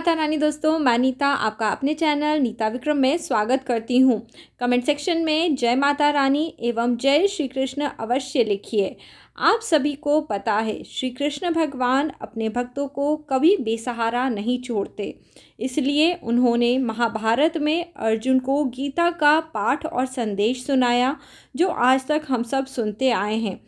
माता रानी दोस्तों मैं नीता आपका अपने चैनल नीता विक्रम में स्वागत करती हूँ कमेंट सेक्शन में जय माता रानी एवं जय श्री कृष्ण अवश्य लिखिए आप सभी को पता है श्री कृष्ण भगवान अपने भक्तों को कभी बेसहारा नहीं छोड़ते इसलिए उन्होंने महाभारत में अर्जुन को गीता का पाठ और संदेश सुनाया जो आज तक हम सब सुनते आए हैं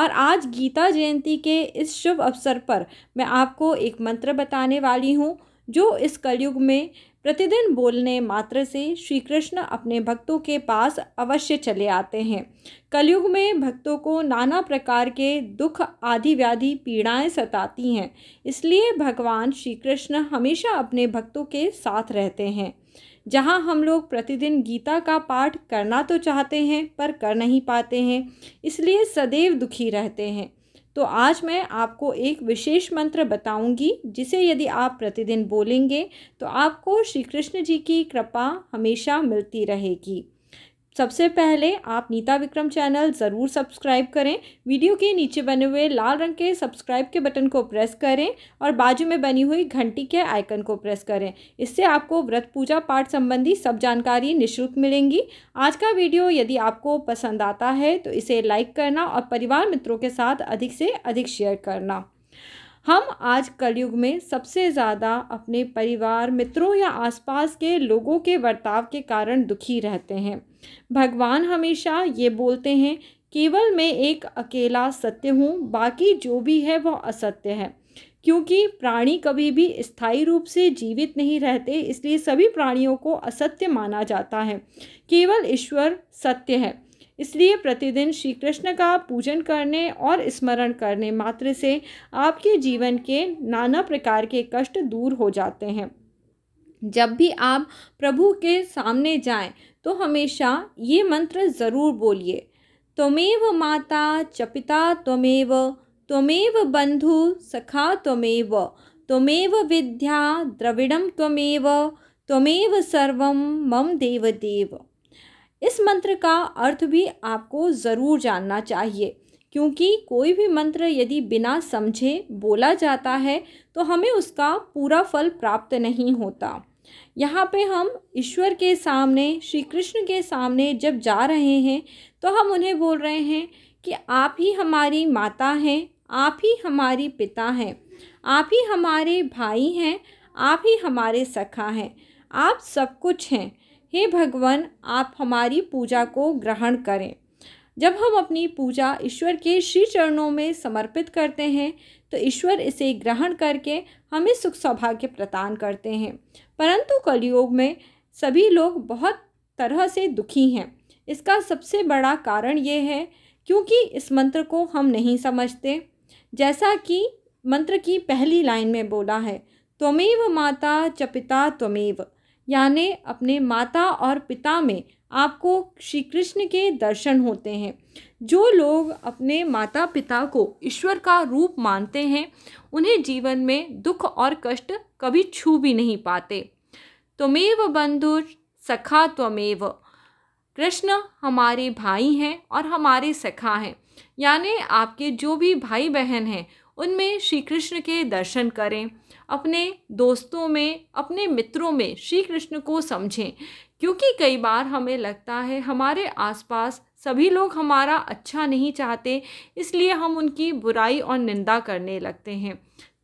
और आज गीता जयंती के इस शुभ अवसर पर मैं आपको एक मंत्र बताने वाली हूँ जो इस कलयुग में प्रतिदिन बोलने मात्र से श्री कृष्ण अपने भक्तों के पास अवश्य चले आते हैं कलयुग में भक्तों को नाना प्रकार के दुख आदि व्याधि पीड़ाएं सताती हैं इसलिए भगवान श्री कृष्ण हमेशा अपने भक्तों के साथ रहते हैं जहाँ हम लोग प्रतिदिन गीता का पाठ करना तो चाहते हैं पर कर नहीं पाते हैं इसलिए सदैव दुखी रहते हैं तो आज मैं आपको एक विशेष मंत्र बताऊंगी जिसे यदि आप प्रतिदिन बोलेंगे तो आपको श्री कृष्ण जी की कृपा हमेशा मिलती रहेगी सबसे पहले आप नीता विक्रम चैनल ज़रूर सब्सक्राइब करें वीडियो के नीचे बने हुए लाल रंग के सब्सक्राइब के बटन को प्रेस करें और बाजू में बनी हुई घंटी के आइकन को प्रेस करें इससे आपको व्रत पूजा पाठ संबंधी सब जानकारी निशुल्क मिलेंगी आज का वीडियो यदि आपको पसंद आता है तो इसे लाइक करना और परिवार मित्रों के साथ अधिक से अधिक शेयर करना हम आज कलयुग में सबसे ज़्यादा अपने परिवार मित्रों या आसपास के लोगों के बर्ताव के कारण दुखी रहते हैं भगवान हमेशा ये बोलते हैं केवल मैं एक अकेला सत्य हूँ बाकी जो भी है वह असत्य है क्योंकि प्राणी कभी भी स्थायी रूप से जीवित नहीं रहते इसलिए सभी प्राणियों को असत्य माना जाता है केवल ईश्वर सत्य है इसलिए प्रतिदिन श्री कृष्ण का पूजन करने और स्मरण करने मात्र से आपके जीवन के नाना प्रकार के कष्ट दूर हो जाते हैं जब भी आप प्रभु के सामने जाएं तो हमेशा ये मंत्र ज़रूर बोलिए त्वमेव माता च पिता त्वमेव त्वमेव बंधु सखा त्वमेव त्वमेव विद्या द्रविड़म त्वमेव त्वमेव सर्वम मम देवदेव इस मंत्र का अर्थ भी आपको ज़रूर जानना चाहिए क्योंकि कोई भी मंत्र यदि बिना समझे बोला जाता है तो हमें उसका पूरा फल प्राप्त नहीं होता यहाँ पे हम ईश्वर के सामने श्री कृष्ण के सामने जब जा रहे हैं तो हम उन्हें बोल रहे हैं कि आप ही हमारी माता हैं आप ही हमारी पिता हैं आप ही हमारे भाई हैं आप ही हमारे सखा हैं आप सब कुछ हैं हे भगवान आप हमारी पूजा को ग्रहण करें जब हम अपनी पूजा ईश्वर के श्री चरणों में समर्पित करते हैं तो ईश्वर इसे ग्रहण करके हमें सुख सौभाग्य प्रदान करते हैं परंतु कलयुग में सभी लोग बहुत तरह से दुखी हैं इसका सबसे बड़ा कारण ये है क्योंकि इस मंत्र को हम नहीं समझते जैसा कि मंत्र की पहली लाइन में बोला है त्वमेव माता च पिता त्वमेव यानि अपने माता और पिता में आपको श्री कृष्ण के दर्शन होते हैं जो लोग अपने माता पिता को ईश्वर का रूप मानते हैं उन्हें जीवन में दुख और कष्ट कभी छू भी नहीं पाते त्वमेव बंधुर सखा त्वमेव कृष्ण हमारे भाई हैं और हमारे सखा हैं यानी आपके जो भी भाई बहन हैं उनमें श्री कृष्ण के दर्शन करें अपने दोस्तों में अपने मित्रों में श्री कृष्ण को समझें क्योंकि कई बार हमें लगता है हमारे आसपास सभी लोग हमारा अच्छा नहीं चाहते इसलिए हम उनकी बुराई और निंदा करने लगते हैं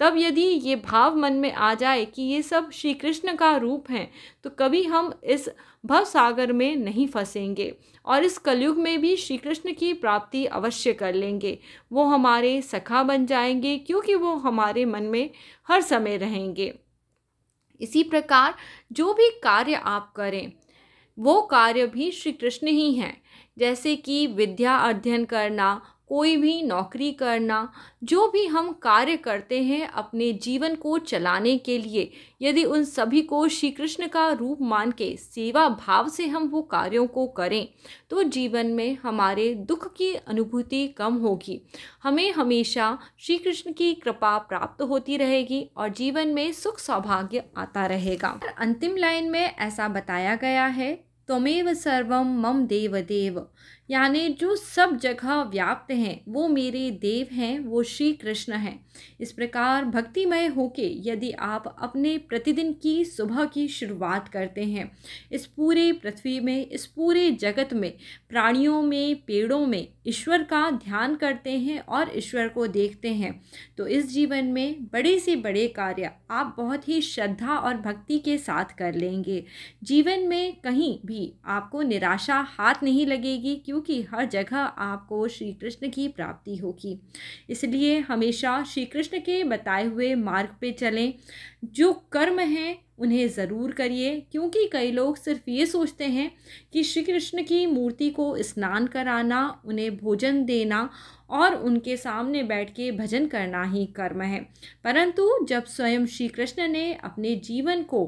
तब यदि ये भाव मन में आ जाए कि ये सब श्री कृष्ण का रूप हैं तो कभी हम इस भव सागर में नहीं फंसेंगे और इस कलयुग में भी श्री कृष्ण की प्राप्ति अवश्य कर लेंगे वो हमारे सखा बन जाएंगे क्योंकि वो हमारे मन में हर समय रहेंगे इसी प्रकार जो भी कार्य आप करें वो कार्य भी श्री कृष्ण ही हैं जैसे कि विद्या अध्ययन करना कोई भी नौकरी करना जो भी हम कार्य करते हैं अपने जीवन को चलाने के लिए यदि उन सभी को श्री कृष्ण का रूप मान के सेवा भाव से हम वो कार्यों को करें तो जीवन में हमारे दुख की अनुभूति कम होगी हमें हमेशा श्री कृष्ण की कृपा प्राप्त होती रहेगी और जीवन में सुख सौभाग्य आता रहेगा अंतिम लाइन में ऐसा बताया गया है त्वमेव सर्वं मम देवदेव यानी जो सब जगह व्याप्त हैं वो मेरे देव हैं वो श्री कृष्ण हैं इस प्रकार भक्तिमय होके यदि आप अपने प्रतिदिन की सुबह की शुरुआत करते हैं इस पूरे पृथ्वी में इस पूरे जगत में प्राणियों में पेड़ों में ईश्वर का ध्यान करते हैं और ईश्वर को देखते हैं तो इस जीवन में बड़े से बड़े कार्य आप बहुत ही श्रद्धा और भक्ति के साथ कर लेंगे जीवन में कहीं भी आपको निराशा हाथ नहीं लगेगी क्यों क्योंकि हर जगह आपको श्री कृष्ण की प्राप्ति होगी इसलिए हमेशा श्री कृष्ण के बताए हुए मार्ग पे चलें जो कर्म हैं उन्हें ज़रूर करिए क्योंकि कई लोग सिर्फ ये सोचते हैं कि श्री कृष्ण की मूर्ति को स्नान कराना उन्हें भोजन देना और उनके सामने बैठ के भजन करना ही कर्म है परंतु जब स्वयं श्री कृष्ण ने अपने जीवन को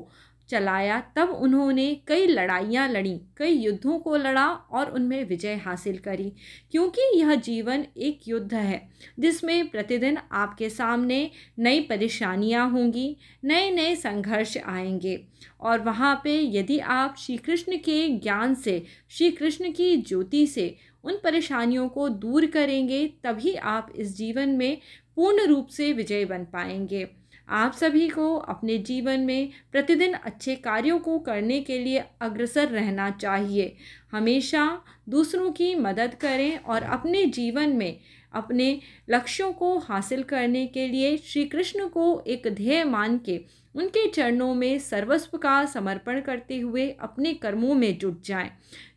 चलाया तब उन्होंने कई लड़ाइयाँ लड़ी कई युद्धों को लड़ा और उनमें विजय हासिल करी क्योंकि यह जीवन एक युद्ध है जिसमें प्रतिदिन आपके सामने नई परेशानियाँ होंगी नए नए संघर्ष आएंगे और वहाँ पे यदि आप श्री कृष्ण के ज्ञान से श्री कृष्ण की ज्योति से उन परेशानियों को दूर करेंगे तभी आप इस जीवन में पूर्ण रूप से विजय बन पाएंगे आप सभी को अपने जीवन में प्रतिदिन अच्छे कार्यों को करने के लिए अग्रसर रहना चाहिए हमेशा दूसरों की मदद करें और अपने जीवन में अपने लक्ष्यों को हासिल करने के लिए श्री कृष्ण को एक ध्येय मान के उनके चरणों में सर्वस्व का समर्पण करते हुए अपने कर्मों में जुट जाएं।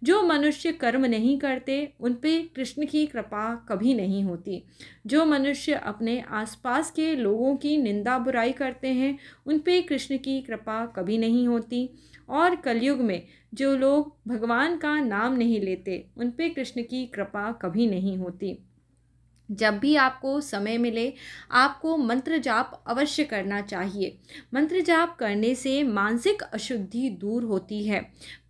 जो मनुष्य कर्म नहीं करते उन पर कृष्ण की कृपा कभी नहीं होती जो मनुष्य अपने आसपास के लोगों की निंदा बुराई करते हैं उन पर कृष्ण की कृपा कभी नहीं होती और कलयुग में जो लोग भगवान का नाम नहीं लेते उन पर कृष्ण की कृपा कभी नहीं होती जब भी आपको समय मिले आपको मंत्र जाप अवश्य करना चाहिए मंत्र जाप करने से मानसिक अशुद्धि दूर होती है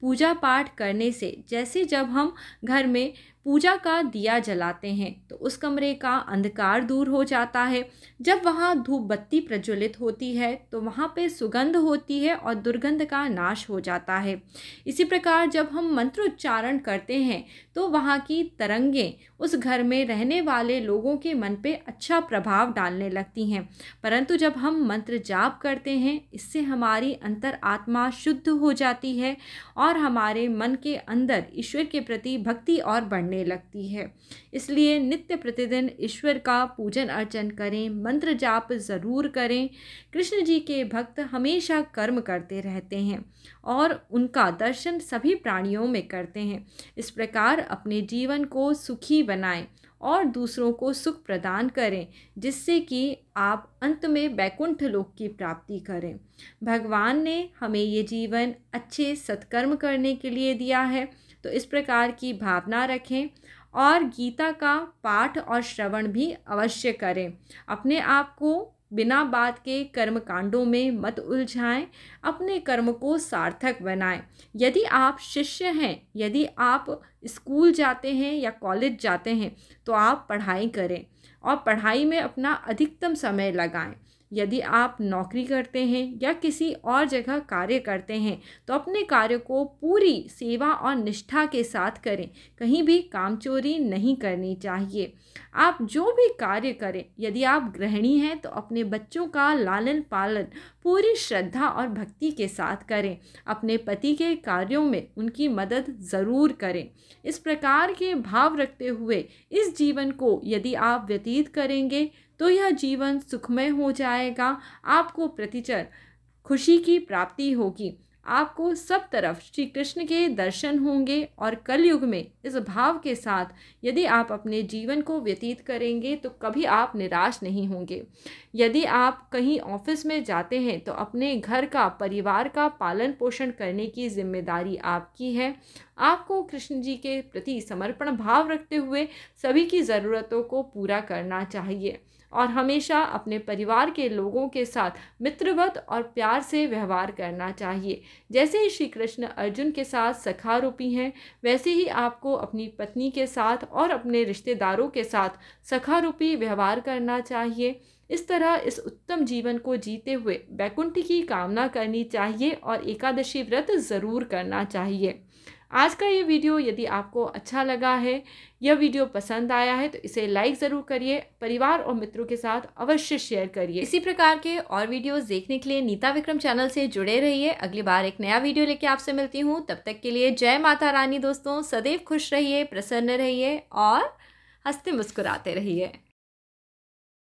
पूजा पाठ करने से जैसे जब हम घर में पूजा का दिया जलाते हैं तो उस कमरे का अंधकार दूर हो जाता है जब वहाँ धूप बत्ती प्रज्वलित होती है तो वहाँ पे सुगंध होती है और दुर्गंध का नाश हो जाता है इसी प्रकार जब हम मंत्रोच्चारण करते हैं तो वहाँ की तरंगें उस घर में रहने वाले लोगों के मन पे अच्छा प्रभाव डालने लगती हैं परंतु जब हम मंत्र जाप करते हैं इससे हमारी अंतर आत्मा शुद्ध हो जाती है और हमारे मन के अंदर ईश्वर के प्रति भक्ति और बढ़ने होने लगती है इसलिए नित्य प्रतिदिन ईश्वर का पूजन अर्चन करें मंत्र जाप ज़रूर करें कृष्ण जी के भक्त हमेशा कर्म करते रहते हैं और उनका दर्शन सभी प्राणियों में करते हैं इस प्रकार अपने जीवन को सुखी बनाएं और दूसरों को सुख प्रदान करें जिससे कि आप अंत में वैकुंठ लोक की प्राप्ति करें भगवान ने हमें ये जीवन अच्छे सत्कर्म करने के लिए दिया है तो इस प्रकार की भावना रखें और गीता का पाठ और श्रवण भी अवश्य करें अपने आप को बिना बात के कर्म कांडों में मत उलझाएं अपने कर्म को सार्थक बनाएं यदि आप शिष्य हैं यदि आप स्कूल जाते हैं या कॉलेज जाते हैं तो आप पढ़ाई करें और पढ़ाई में अपना अधिकतम समय लगाएं यदि आप नौकरी करते हैं या किसी और जगह कार्य करते हैं तो अपने कार्य को पूरी सेवा और निष्ठा के साथ करें कहीं भी काम चोरी नहीं करनी चाहिए आप जो भी कार्य करें यदि आप गृहिणी हैं तो अपने बच्चों का लालन पालन पूरी श्रद्धा और भक्ति के साथ करें अपने पति के कार्यों में उनकी मदद ज़रूर करें इस प्रकार के भाव रखते हुए इस जीवन को यदि आप व्यतीत करेंगे तो यह जीवन सुखमय हो जाएगा आपको प्रतिचर खुशी की प्राप्ति होगी आपको सब तरफ श्री कृष्ण के दर्शन होंगे और कलयुग में इस भाव के साथ यदि आप अपने जीवन को व्यतीत करेंगे तो कभी आप निराश नहीं होंगे यदि आप कहीं ऑफिस में जाते हैं तो अपने घर का परिवार का पालन पोषण करने की जिम्मेदारी आपकी है आपको कृष्ण जी के प्रति समर्पण भाव रखते हुए सभी की ज़रूरतों को पूरा करना चाहिए और हमेशा अपने परिवार के लोगों के साथ मित्रवत और प्यार से व्यवहार करना चाहिए जैसे ही श्री कृष्ण अर्जुन के साथ सखा रूपी हैं वैसे ही आपको अपनी पत्नी के साथ और अपने रिश्तेदारों के साथ सखा रूपी व्यवहार करना चाहिए इस तरह इस उत्तम जीवन को जीते हुए वैकुंठ की कामना करनी चाहिए और एकादशी व्रत ज़रूर करना चाहिए आज का ये वीडियो यदि आपको अच्छा लगा है यह वीडियो पसंद आया है तो इसे लाइक ज़रूर करिए परिवार और मित्रों के साथ अवश्य शेयर करिए इसी प्रकार के और वीडियोस देखने के लिए नीता विक्रम चैनल से जुड़े रहिए अगली बार एक नया वीडियो लेके आपसे मिलती हूँ तब तक के लिए जय माता रानी दोस्तों सदैव खुश रहिए प्रसन्न रहिए और हंसते मुस्कुराते रहिए